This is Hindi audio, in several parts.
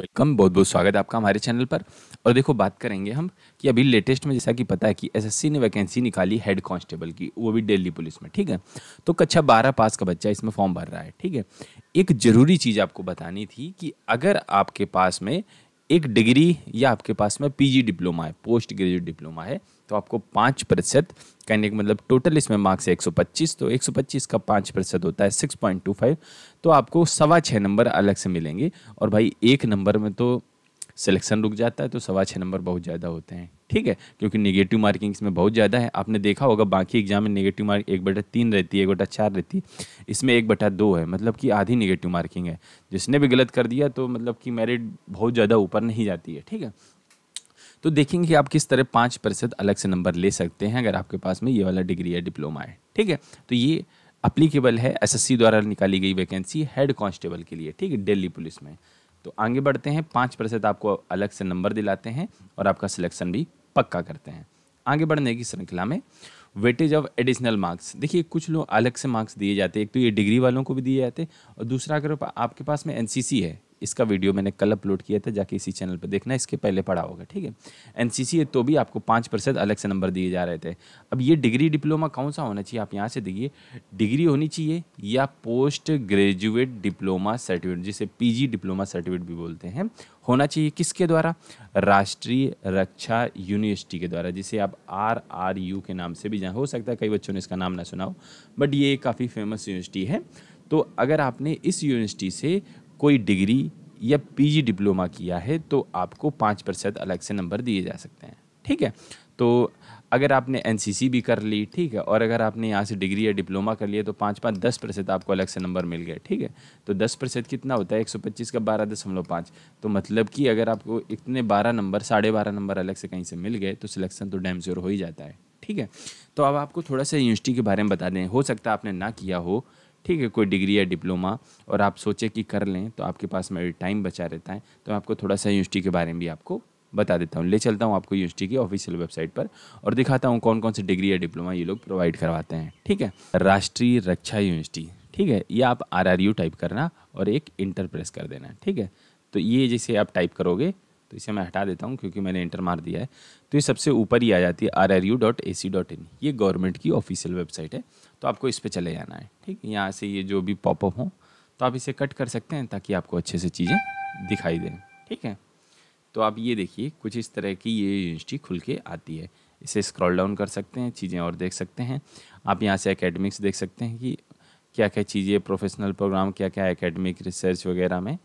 वेलकम बहुत बहुत स्वागत है आपका हमारे चैनल पर और देखो बात करेंगे हम कि अभी लेटेस्ट में जैसा कि पता है कि एसएससी ने वैकेंसी निकाली हेड कांस्टेबल की वो भी दिल्ली पुलिस में ठीक है तो कक्षा बारह पास का बच्चा इसमें फॉर्म भर रहा है ठीक है एक ज़रूरी चीज़ आपको बतानी थी कि अगर आपके पास में एक डिग्री या आपके पास में पीजी डिप्लोमा है पोस्ट ग्रेजुएट डिप्लोमा है तो आपको पाँच प्रतिशत कहने का मतलब टोटल इसमें मार्क्स है 125 तो 125 का पाँच प्रतिशत होता है 6.25 तो आपको सवा छः नंबर अलग से मिलेंगे और भाई एक नंबर में तो सिलेक्शन रुक जाता है तो सवा छः नंबर बहुत ज़्यादा होते हैं ठीक है क्योंकि नेगेटिव मार्किंग इसमें बहुत ज़्यादा है आपने देखा होगा बाकी एग्जाम में नेगेटिव मार्क एक बटा तीन रहती है एक बटा चार रहती है इसमें एक बटा दो है मतलब कि आधी नेगेटिव मार्किंग है जिसने भी गलत कर दिया तो मतलब कि मेरिट बहुत ज़्यादा ऊपर नहीं जाती है ठीक है तो देखेंगे कि आप किस तरह पाँच प्रतिशत अलग से नंबर ले सकते हैं अगर आपके पास में ये वाला डिग्री या डिप्लोमा है ठीक है तो ये अप्लीकेबल है एसएससी द्वारा निकाली गई वैकेंसी हेड कांस्टेबल के लिए ठीक है दिल्ली पुलिस में तो आगे बढ़ते हैं पाँच प्रतिशत आपको अलग से नंबर दिलाते हैं और आपका सिलेक्शन भी पक्का करते हैं आगे बढ़ने की श्रृंखला में वेटेज ऑफ एडिशनल मार्क्स देखिए कुछ लोग अलग से मार्क्स दिए जाते हैं एक तो ये डिग्री वालों को भी दिए जाते हैं और दूसरा अगर आपके पास में एनसीसी है इसका वीडियो मैंने कल अपलोड किया था जाके इसी चैनल पर देखना इसके पहले पढ़ा होगा ठीक है एन तो भी आपको पाँच परसेंट अलग से नंबर दिए जा रहे थे अब ये डिग्री डिप्लोमा कौन सा होना चाहिए आप यहाँ से देखिए डिग्री होनी चाहिए या पोस्ट ग्रेजुएट डिप्लोमा सर्टिफिकेट जिसे पी डिप्लोमा सर्टिफिकेट भी बोलते हैं होना चाहिए किसके द्वारा राष्ट्रीय रक्षा यूनिवर्सिटी के द्वारा जिसे आप आर आर यू के नाम से भी जान हो सकता है कई बच्चों ने इसका नाम ना सुना हो बट ये काफ़ी फेमस यूनिवर्सिटी है तो अगर आपने इस यूनिवर्सिटी से कोई डिग्री या पीजी डिप्लोमा किया है तो आपको पाँच प्रतिशत अलग से नंबर दिए जा सकते हैं ठीक है तो अगर आपने एन भी कर ली ठीक है और अगर आपने यहाँ से डिग्री या डिप्लोमा कर लिया तो पाँच पाँच दस प्रतिशत आपको अलग से नंबर मिल गए ठीक है तो दस प्रतिशत कितना होता है एक सौ पच्चीस का बारह दशमलव पाँच तो मतलब कि अगर आपको इतने बारह नंबर साढ़े बारह नंबर अलग से कहीं से मिल गए तो सिलेक्शन तो डैम श्योर हो ही जाता है ठीक है तो अब आपको थोड़ा सा यूनिवर्सिटी के बारे में बता दें हो सकता है आपने ना किया हो ठीक है कोई डिग्री या डिप्लोमा और आप सोचे कि कर लें तो आपके पास मेरे टाइम बचा रहता है तो आपको थोड़ा सा यूनिवर्सिटी के बारे में भी आपको बता देता हूँ ले चलता हूँ आपको यूनिवर्सिटी की ऑफिशियल वेबसाइट पर और दिखाता हूँ कौन कौन से डिग्री या डिप्लोमा ये लोग प्रोवाइड करवाते हैं ठीक है राष्ट्रीय रक्षा यूनिवर्सिटी ठीक है ये आप आर टाइप करना और एक इंटर प्रेस कर देना ठीक है तो ये जैसे आप टाइप करोगे तो इसे मैं हटा देता हूँ क्योंकि मैंने इंटर मार दिया है तो ये सबसे ऊपर ही आ जाती है R R U dot A C dot in ये गवर्नमेंट की ऑफिशियल वेबसाइट है तो आपको इस पर चले जाना है ठीक यहाँ से ये जो भी पॉपअप हो तो आप इसे कट कर सकते हैं ताकि आपको अच्छे से चीज़ें दिखाई दें ठीक है तो आप ये देखिए कुछ इस तरह की ये यूनिवर्सिटी खुल के आती है इसे स्क्रॉल डाउन कर सकते हैं चीज़ें और देख सकते हैं आप यहाँ से एकेडमिक्स देख सकते हैं कि क्या क्या चीज़ें प्रोफेशनल प्रोग्राम क्या क्या एकेडमिक रिसर्च वगैरह में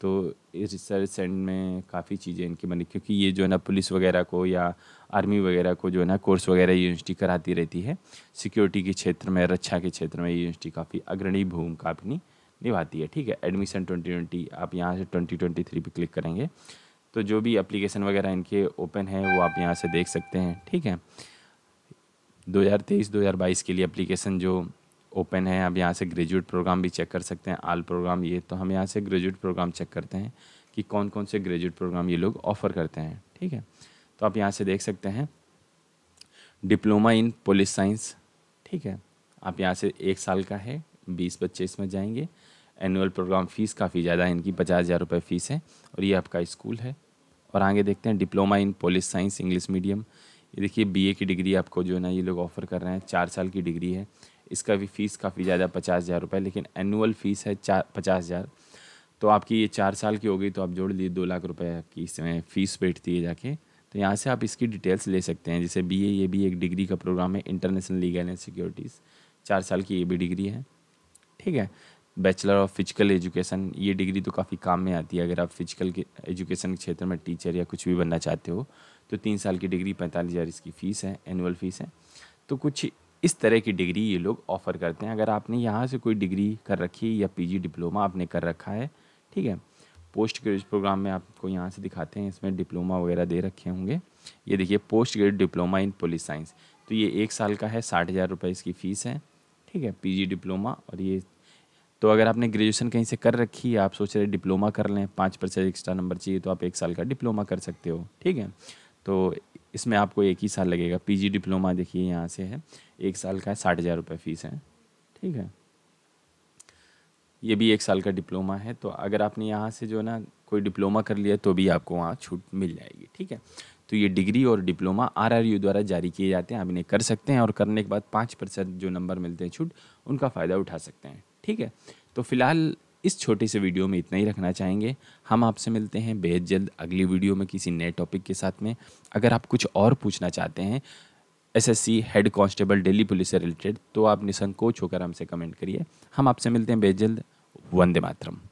तो इस रिसर्च सेंड में काफ़ी चीज़ें इनकी बनी क्योंकि ये जो है ना पुलिस वगैरह को या आर्मी वगैरह को जो है ना कोर्स वगैरह यूनिवर्सिटी कराती रहती है सिक्योरिटी के क्षेत्र में रक्षा के क्षेत्र में यूनिवर्सिटी काफ़ी अग्रणी भूमिका अपनी निभाती है ठीक है एडमिशन ट्वेंटी ट्वेंटी आप यहाँ से ट्वेंटी ट्वेंटी थ्री पर क्लिक करेंगे तो जो भी अप्लीकेशन वगैरह इनके ओपन है वो आप यहाँ से देख सकते हैं ठीक है 2023-2022 के लिए एप्लीकेशन जो ओपन है आप यहाँ से ग्रेजुएट प्रोग्राम भी चेक कर सकते हैं आल प्रोग्राम ये तो हम यहाँ से ग्रेजुएट प्रोग्राम चेक करते हैं कि कौन कौन से ग्रेजुएट प्रोग्राम ये लोग ऑफ़र करते हैं ठीक है तो आप यहाँ से देख सकते हैं डिप्लोमा इन पुलिस साइंस ठीक है आप यहाँ से एक साल का है बीस बच्चे इसमें जाएंगे एनुअल प्रोग्राम फ़ीस काफ़ी ज़्यादा है इनकी पचास हज़ार रुपये फ़ीस है और ये आपका स्कूल है और आगे देखते हैं diploma in police science English medium ये देखिए बीए की डिग्री आपको जो है ना ये लोग ऑफ़र कर रहे हैं चार साल की डिग्री है इसका भी फ़ीस काफ़ी ज़्यादा पचास हज़ार रुपये लेकिन एनुअल फ़ीस है चार पचास हज़ार तो आपकी ये चार साल की होगी तो आप जोड़ लिए दो लाख रुपये की इसमें फ़ीस बैठती है जाके तो यहाँ से आप इसकी डिटेल्स ले सकते हैं जैसे बी ए ये भी एक डिग्री का प्रोग्राम है इंटरनेशनल लीगल एंड सिक्योरिटीज़ चार साल की ये भी डिग्री है ठीक है बैचलर ऑफ फिजिकल एजुकेशन ये डिग्री तो काफ़ी काम में आती है अगर आप फिजिकल के एजुकेशन के क्षेत्र में टीचर या कुछ भी बनना चाहते हो तो तीन साल की डिग्री पैंतालीस हज़ार इसकी फ़ीस है एनुअल फ़ीस है तो कुछ इस तरह की डिग्री ये लोग ऑफ़र करते हैं अगर आपने यहाँ से कोई डिग्री कर रखी या पीजी डिप्लोमा आपने कर रखा है ठीक है पोस्ट ग्रेजुएट प्रोग्राम में आपको यहाँ से दिखाते हैं इसमें डिप्लोमा वगैरह दे रखे होंगे ये देखिए post graduate diploma in police science तो ये एक साल का है साठ हज़ार रुपये इसकी फ़ीस है ठीक है पीजी डिप्लोमा और ये तो अगर आपने ग्रेजुएशन कहीं से कर रखी है आप सोच रहे डिप्लोमा कर लें पाँच परसेंट एक्स्ट्रा नंबर चाहिए तो आप एक साल का डिप्लोमा कर सकते हो ठीक है तो इसमें आपको एक ही साल लगेगा पीजी डिप्लोमा देखिए यहाँ से है एक साल का साठ हज़ार रुपये फ़ीस है ठीक है ये भी एक साल का डिप्लोमा है तो अगर आपने यहाँ से जो ना कोई डिप्लोमा कर लिया तो भी आपको वहाँ छूट मिल जाएगी ठीक है तो ये डिग्री और डिप्लोमा आरआरयू द्वारा जारी किए जाते हैं आप इन्हें कर सकते हैं और करने के बाद पाँच परसेंट जो नंबर मिलते हैं छूट उनका फ़ायदा उठा सकते हैं ठीक है तो फिलहाल इस छोटे से वीडियो में इतना ही रखना चाहेंगे हम आपसे मिलते हैं बेहद जल्द अगली वीडियो में किसी नए टॉपिक के साथ में अगर आप कुछ और पूछना चाहते हैं SSC head constable Delhi police से रिलेटेड तो आप निसंकोच होकर हमसे कमेंट करिए हम आपसे मिलते हैं बेहद जल्द वंदे मातरम